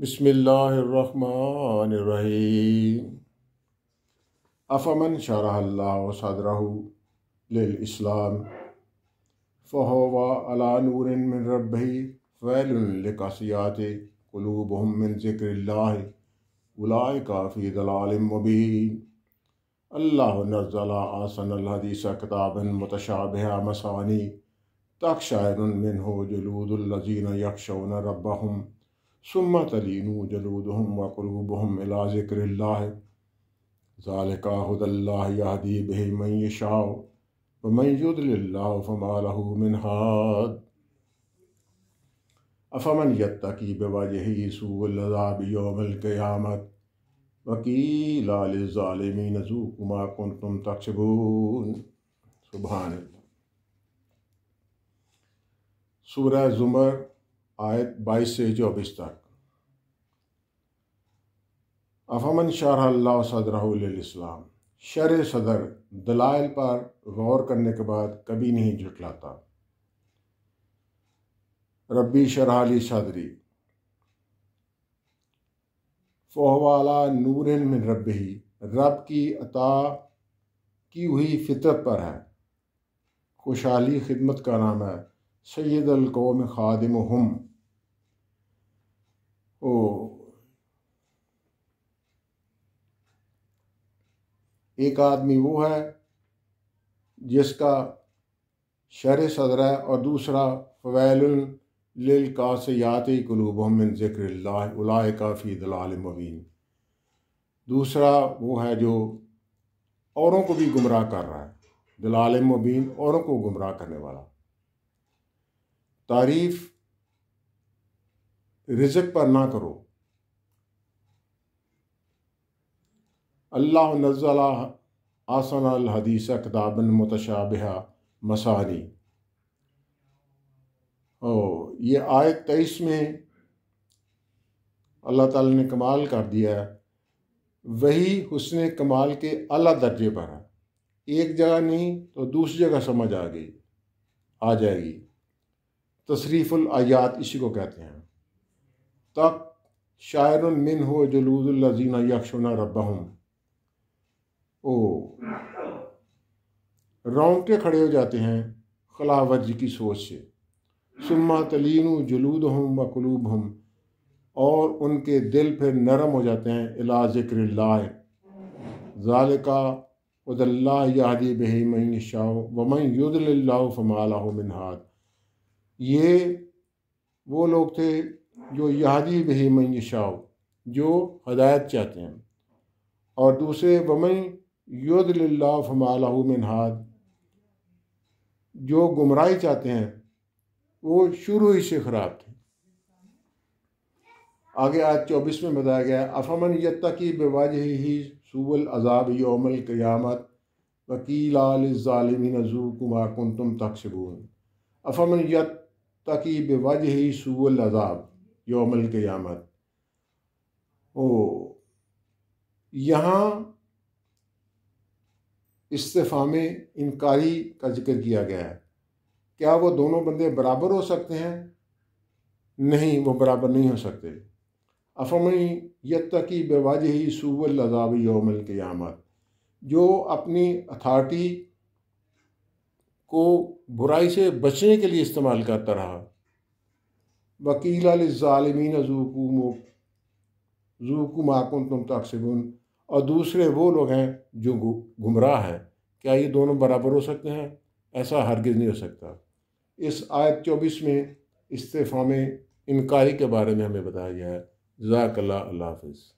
बसमीम अफमन शरह लाम फ़हवा अला नूर मिन रबी फ़ैलकासियात कलूब मिन ज़िक्र काफ़ी दलालमबी अल्लाह नज़ला आसन हदीस किताबन मतशाब मसानी तक शायर मिन हो जलूदुल्लजीन यकशन रबहम सुम्मा तलीनु जलूदहम वकलूबहम इला ज़िक्रिल्लाह ज़ालिका हुदल्लाह यहदी बिहि मन यशाओ व मन युद्ला फमा लहू मिन हाद अफमन यत्तकी बिवजही सूल अज़ाब यौमल क़यामत नजू लिज़ालिमीन ज़ूकुमा तुम तक्षबून सुबह सूरह ज़ुमर आयत 22 से चौबीस तक अफमन शाह शर सदर दलाइल पर गौर करने के बाद कभी नहीं जुटलाता रब्बी शरहाली सदरी फोहवाला नूरन में रब ही रब की अता की हुई फितरत पर है खुशहाली खिदमत का नाम है सैदलकौम खादिम हम ओ एक आदमी वो है जिसका शर सदर है और दूसरा फ़वैल का सयात कलूब मिन ज़िक्र काफ़ी दलाल मुबीन दूसरा वो है जो औरों को भी गुमराह कर रहा है दलाल मबीन औरों को गुमराह करने वाला तारीफ रिजक पर ना करो अल्लाह नज़ला आसन अल हदीस किताबन मतशाबा मसानी ओ ये आयत तेईस में अल्लाह ताला ने कमाल कर दिया है वही हुसन कमाल के अला दर्जे पर है एक जगह नहीं तो दूसरी जगह समझ आ गई आ जाएगी तशरीफ़ुल आयात इसी को कहते हैं तक शायर मिन हो जलूदुल्लजीना यक्षुना रब्बा ओ रोंगटे खड़े हो जाते हैं खलावज की सोच से सुमा तलीन जलूद हम वकलूब हम और उनके दिल फिर नरम हो जाते हैं इला ज़िक्र ज़ाल का उदल्ला यादी बही मई शाह वमई युद्ला फ़माला मिनहाद ये वो लोग थे जो यहादी बही मन शाव जो हदायत चाहते हैं और दूसरे बमई योदल्ला फमालहू मिनहाद जो गुमराही चाहते हैं वो शुरू ही से ख़राब थे आगे आज चौबीस में बताया गया अफमन की बेवाज ही सूबल अजाब योमल क़यामत वकील ज़ालमिन जू कुमा कुन तुम तकसबून अफमन यत ताकि बेवज ही सूल अजाब योमल क़यामत ओ यहाँ इस्तीफ़ा में इनकारी का जिक्र किया गया है क्या वो दोनों बंदे बराबर हो सकते हैं नहीं वो बराबर नहीं हो सकते यद तक बेवाज ही सूवल अजाब योमल क़यामत जो अपनी अथार्टी को बुराई से बचने के लिए इस्तेमाल करता रहा वकील ालमीन जूकू जूकू तुम तकसिबुन और दूसरे वो लोग हैं जो गुमराह हैं क्या ये दोनों बराबर हो सकते हैं ऐसा हरगिज़ नहीं हो सकता इस आयत चौबीस में इस्तीफ़ा में इनकारी के बारे में हमें बताया गया है जजाकल्ला हाफ